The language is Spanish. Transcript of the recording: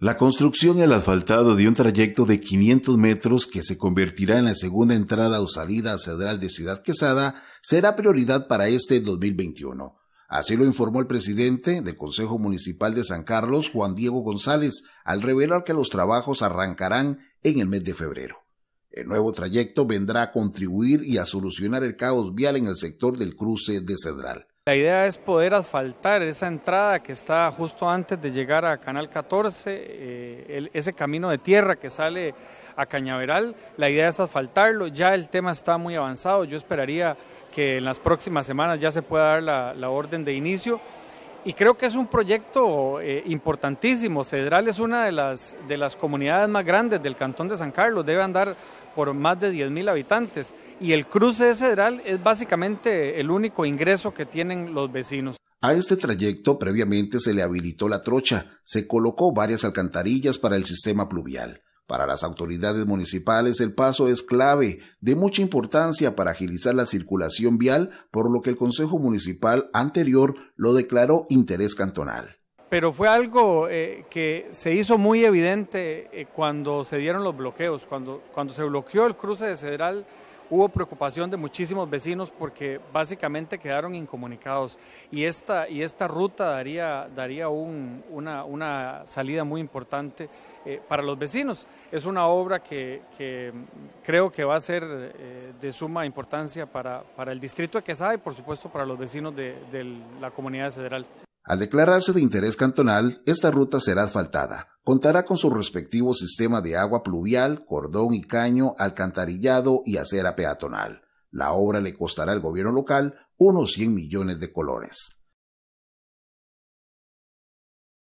La construcción y el asfaltado de un trayecto de 500 metros que se convertirá en la segunda entrada o salida a Cedral de Ciudad Quesada será prioridad para este 2021. Así lo informó el presidente del Consejo Municipal de San Carlos, Juan Diego González, al revelar que los trabajos arrancarán en el mes de febrero. El nuevo trayecto vendrá a contribuir y a solucionar el caos vial en el sector del cruce de Cedral. La idea es poder asfaltar esa entrada que está justo antes de llegar a Canal 14, eh, ese camino de tierra que sale a Cañaveral. La idea es asfaltarlo, ya el tema está muy avanzado, yo esperaría que en las próximas semanas ya se pueda dar la, orden de inicio. Y creo que es un proyecto eh, importantísimo. Cedral es una de las, de las comunidades más grandes del Cantón de San Carlos, debe andar por más de 10.000 habitantes y el cruce de Cedral es básicamente el único ingreso que tienen los vecinos. A este trayecto previamente se le habilitó la trocha, se colocó varias alcantarillas para el sistema pluvial. Para las autoridades municipales el paso es clave, de mucha importancia para agilizar la circulación vial, por lo que el Consejo Municipal anterior lo declaró interés cantonal pero fue algo eh, que se hizo muy evidente eh, cuando se dieron los bloqueos, cuando, cuando se bloqueó el cruce de Cedral hubo preocupación de muchísimos vecinos porque básicamente quedaron incomunicados y esta, y esta ruta daría, daría una, salida muy importante eh, para los vecinos. Es una obra que, creo que va a ser de suma importancia para, el distrito de Quesada y por supuesto para los vecinos de, la comunidad de Cedral. Al declararse de interés cantonal, esta ruta será asfaltada. Contará con su respectivo sistema de agua pluvial, cordón y caño, alcantarillado y acera peatonal. La obra le costará al gobierno local unos 100 millones de colores.